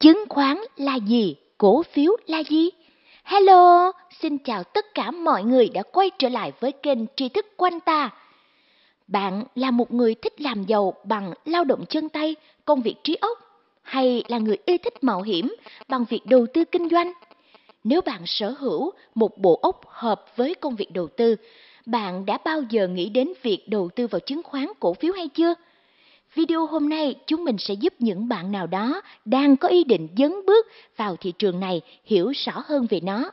Chứng khoán là gì? Cổ phiếu là gì? Hello, xin chào tất cả mọi người đã quay trở lại với kênh tri thức quanh ta. Bạn là một người thích làm giàu bằng lao động chân tay, công việc trí óc hay là người yêu thích mạo hiểm bằng việc đầu tư kinh doanh? Nếu bạn sở hữu một bộ óc hợp với công việc đầu tư, bạn đã bao giờ nghĩ đến việc đầu tư vào chứng khoán cổ phiếu hay chưa? Video hôm nay chúng mình sẽ giúp những bạn nào đó đang có ý định dấn bước vào thị trường này hiểu rõ hơn về nó.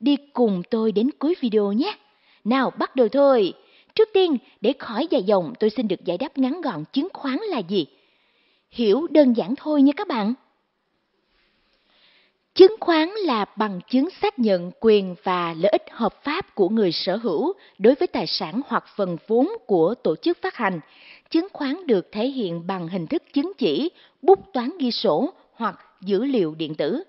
Đi cùng tôi đến cuối video nhé. Nào bắt đầu thôi. Trước tiên, để khỏi dài dòng, tôi xin được giải đáp ngắn gọn chứng khoán là gì. Hiểu đơn giản thôi nha các bạn. Chứng khoán là bằng chứng xác nhận quyền và lợi ích hợp pháp của người sở hữu đối với tài sản hoặc phần vốn của tổ chức phát hành chứng khoán được thể hiện bằng hình thức chứng chỉ, bút toán ghi sổ hoặc dữ liệu điện tử.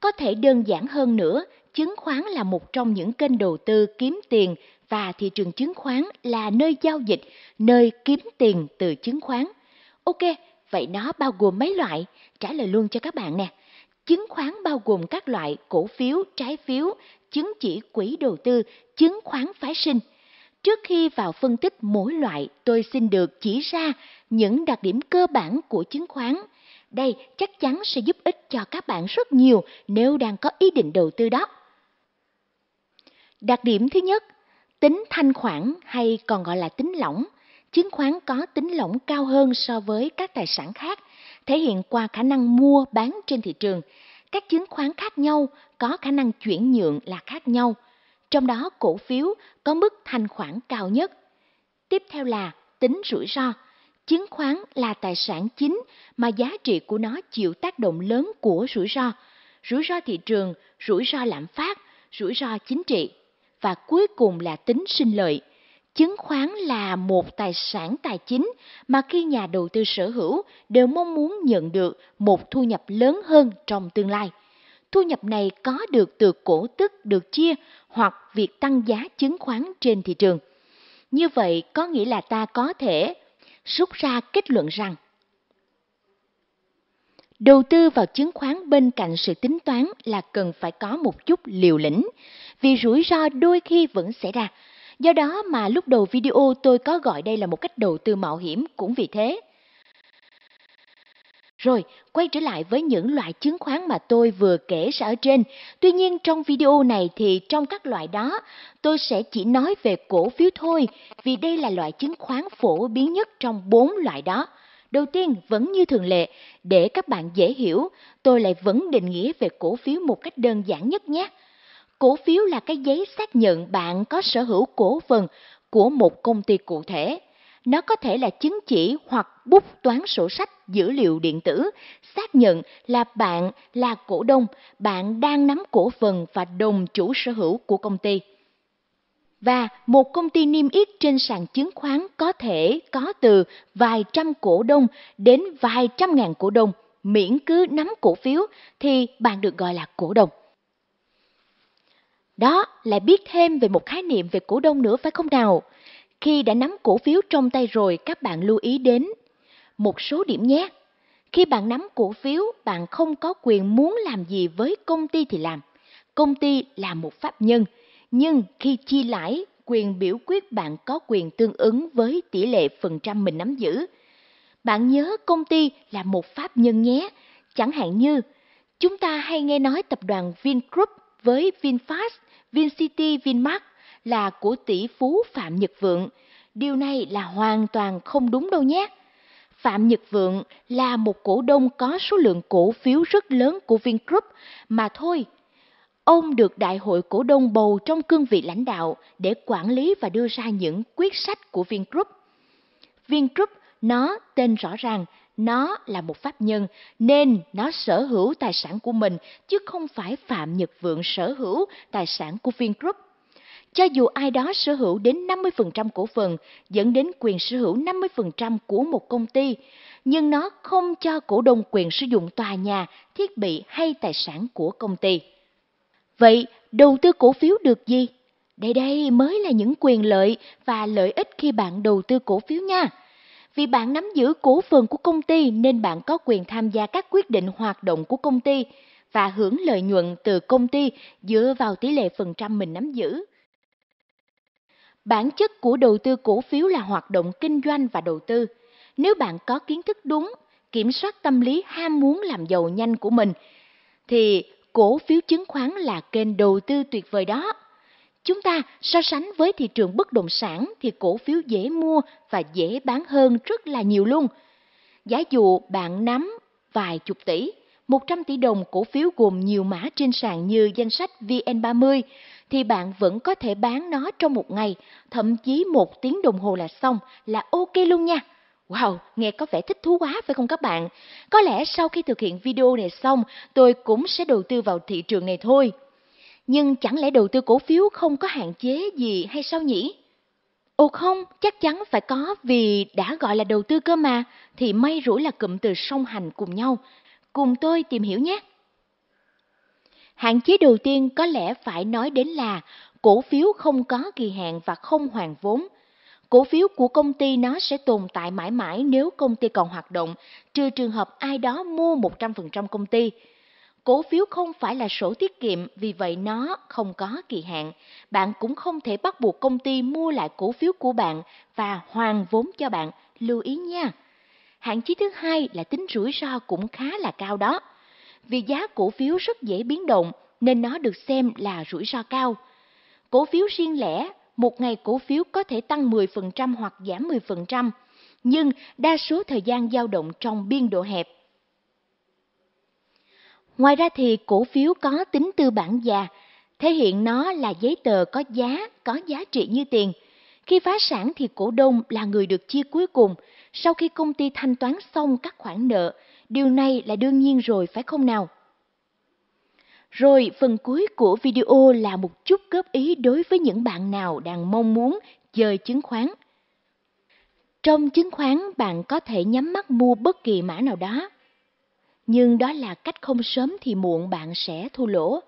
Có thể đơn giản hơn nữa, chứng khoán là một trong những kênh đầu tư kiếm tiền và thị trường chứng khoán là nơi giao dịch, nơi kiếm tiền từ chứng khoán. Ok, vậy nó bao gồm mấy loại? Trả lời luôn cho các bạn nè. Chứng khoán bao gồm các loại cổ phiếu, trái phiếu, chứng chỉ quỹ đầu tư, chứng khoán phái sinh, Trước khi vào phân tích mỗi loại, tôi xin được chỉ ra những đặc điểm cơ bản của chứng khoán. Đây chắc chắn sẽ giúp ích cho các bạn rất nhiều nếu đang có ý định đầu tư đó. Đặc điểm thứ nhất, tính thanh khoản hay còn gọi là tính lỏng. Chứng khoán có tính lỏng cao hơn so với các tài sản khác, thể hiện qua khả năng mua bán trên thị trường. Các chứng khoán khác nhau có khả năng chuyển nhượng là khác nhau – trong đó cổ phiếu có mức thanh khoản cao nhất. Tiếp theo là tính rủi ro. Chứng khoán là tài sản chính mà giá trị của nó chịu tác động lớn của rủi ro, rủi ro thị trường, rủi ro lạm phát, rủi ro chính trị và cuối cùng là tính sinh lợi. Chứng khoán là một tài sản tài chính mà khi nhà đầu tư sở hữu đều mong muốn nhận được một thu nhập lớn hơn trong tương lai thu nhập này có được từ cổ tức được chia hoặc việc tăng giá chứng khoán trên thị trường. Như vậy có nghĩa là ta có thể rút ra kết luận rằng đầu tư vào chứng khoán bên cạnh sự tính toán là cần phải có một chút liều lĩnh vì rủi ro đôi khi vẫn xảy ra do đó mà lúc đầu video tôi có gọi đây là một cách đầu tư mạo hiểm cũng vì thế rồi, quay trở lại với những loại chứng khoán mà tôi vừa kể ra ở trên. Tuy nhiên trong video này thì trong các loại đó, tôi sẽ chỉ nói về cổ phiếu thôi, vì đây là loại chứng khoán phổ biến nhất trong bốn loại đó. Đầu tiên, vẫn như thường lệ, để các bạn dễ hiểu, tôi lại vẫn định nghĩa về cổ phiếu một cách đơn giản nhất nhé. Cổ phiếu là cái giấy xác nhận bạn có sở hữu cổ phần của một công ty cụ thể. Nó có thể là chứng chỉ hoặc bút toán sổ sách dữ liệu điện tử xác nhận là bạn là cổ đông, bạn đang nắm cổ phần và đồng chủ sở hữu của công ty. Và một công ty niêm yết trên sàn chứng khoán có thể có từ vài trăm cổ đông đến vài trăm ngàn cổ đông, miễn cứ nắm cổ phiếu thì bạn được gọi là cổ đông. Đó, lại biết thêm về một khái niệm về cổ đông nữa phải không nào? Khi đã nắm cổ phiếu trong tay rồi, các bạn lưu ý đến một số điểm nhé. Khi bạn nắm cổ phiếu, bạn không có quyền muốn làm gì với công ty thì làm. Công ty là một pháp nhân, nhưng khi chi lãi, quyền biểu quyết bạn có quyền tương ứng với tỷ lệ phần trăm mình nắm giữ. Bạn nhớ công ty là một pháp nhân nhé. Chẳng hạn như, chúng ta hay nghe nói tập đoàn Vingroup với VinFast, VinCity, VinMart là của tỷ phú Phạm Nhật Vượng. Điều này là hoàn toàn không đúng đâu nhé. Phạm Nhật Vượng là một cổ đông có số lượng cổ phiếu rất lớn của Vingroup mà thôi. Ông được đại hội cổ đông bầu trong cương vị lãnh đạo để quản lý và đưa ra những quyết sách của Vingroup. Vingroup nó tên rõ ràng, nó là một pháp nhân nên nó sở hữu tài sản của mình chứ không phải Phạm Nhật Vượng sở hữu tài sản của Vingroup. Cho dù ai đó sở hữu đến 50% cổ phần dẫn đến quyền sở hữu 50% của một công ty, nhưng nó không cho cổ đông quyền sử dụng tòa nhà, thiết bị hay tài sản của công ty. Vậy, đầu tư cổ phiếu được gì? Đây đây mới là những quyền lợi và lợi ích khi bạn đầu tư cổ phiếu nha. Vì bạn nắm giữ cổ phần của công ty nên bạn có quyền tham gia các quyết định hoạt động của công ty và hưởng lợi nhuận từ công ty dựa vào tỷ lệ phần trăm mình nắm giữ. Bản chất của đầu tư cổ phiếu là hoạt động kinh doanh và đầu tư. Nếu bạn có kiến thức đúng, kiểm soát tâm lý ham muốn làm giàu nhanh của mình, thì cổ phiếu chứng khoán là kênh đầu tư tuyệt vời đó. Chúng ta so sánh với thị trường bất động sản thì cổ phiếu dễ mua và dễ bán hơn rất là nhiều luôn. Giả dụ bạn nắm vài chục tỷ 100 tỷ đồng cổ phiếu gồm nhiều mã trên sàn như danh sách VN30, thì bạn vẫn có thể bán nó trong một ngày, thậm chí một tiếng đồng hồ là xong, là ok luôn nha. Wow, nghe có vẻ thích thú quá phải không các bạn? Có lẽ sau khi thực hiện video này xong, tôi cũng sẽ đầu tư vào thị trường này thôi. Nhưng chẳng lẽ đầu tư cổ phiếu không có hạn chế gì hay sao nhỉ? Ồ không, chắc chắn phải có vì đã gọi là đầu tư cơ mà, thì may rủi là cụm từ song hành cùng nhau cùng tôi tìm hiểu nhé. Hạn chế đầu tiên có lẽ phải nói đến là cổ phiếu không có kỳ hạn và không hoàn vốn. Cổ phiếu của công ty nó sẽ tồn tại mãi mãi nếu công ty còn hoạt động, trừ trường hợp ai đó mua 100% công ty. Cổ phiếu không phải là sổ tiết kiệm, vì vậy nó không có kỳ hạn. Bạn cũng không thể bắt buộc công ty mua lại cổ phiếu của bạn và hoàn vốn cho bạn. Lưu ý nha! hạn chế thứ hai là tính rủi ro cũng khá là cao đó. Vì giá cổ phiếu rất dễ biến động nên nó được xem là rủi ro cao. Cổ phiếu riêng lẻ, một ngày cổ phiếu có thể tăng 10% hoặc giảm 10%, nhưng đa số thời gian dao động trong biên độ hẹp. Ngoài ra thì cổ phiếu có tính tư bản già, thể hiện nó là giấy tờ có giá, có giá trị như tiền. Khi phá sản thì cổ đông là người được chia cuối cùng, sau khi công ty thanh toán xong các khoản nợ. Điều này là đương nhiên rồi phải không nào? Rồi phần cuối của video là một chút góp ý đối với những bạn nào đang mong muốn chơi chứng khoán. Trong chứng khoán bạn có thể nhắm mắt mua bất kỳ mã nào đó. Nhưng đó là cách không sớm thì muộn bạn sẽ thua lỗ.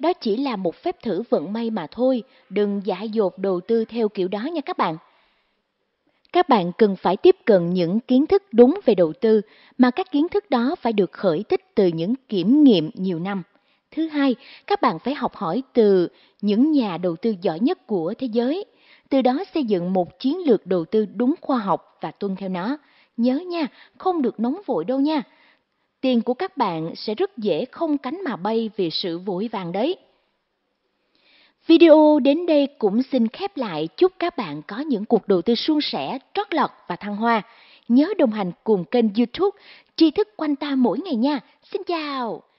Đó chỉ là một phép thử vận may mà thôi, đừng dại dột đầu tư theo kiểu đó nha các bạn. Các bạn cần phải tiếp cận những kiến thức đúng về đầu tư, mà các kiến thức đó phải được khởi tích từ những kiểm nghiệm nhiều năm. Thứ hai, các bạn phải học hỏi từ những nhà đầu tư giỏi nhất của thế giới, từ đó xây dựng một chiến lược đầu tư đúng khoa học và tuân theo nó. Nhớ nha, không được nóng vội đâu nha tiền của các bạn sẽ rất dễ không cánh mà bay vì sự vội vàng đấy. Video đến đây cũng xin khép lại chúc các bạn có những cuộc đầu tư suôn sẻ, trót lọt và thăng hoa. Nhớ đồng hành cùng kênh youtube Tri thức quanh ta mỗi ngày nha. Xin chào!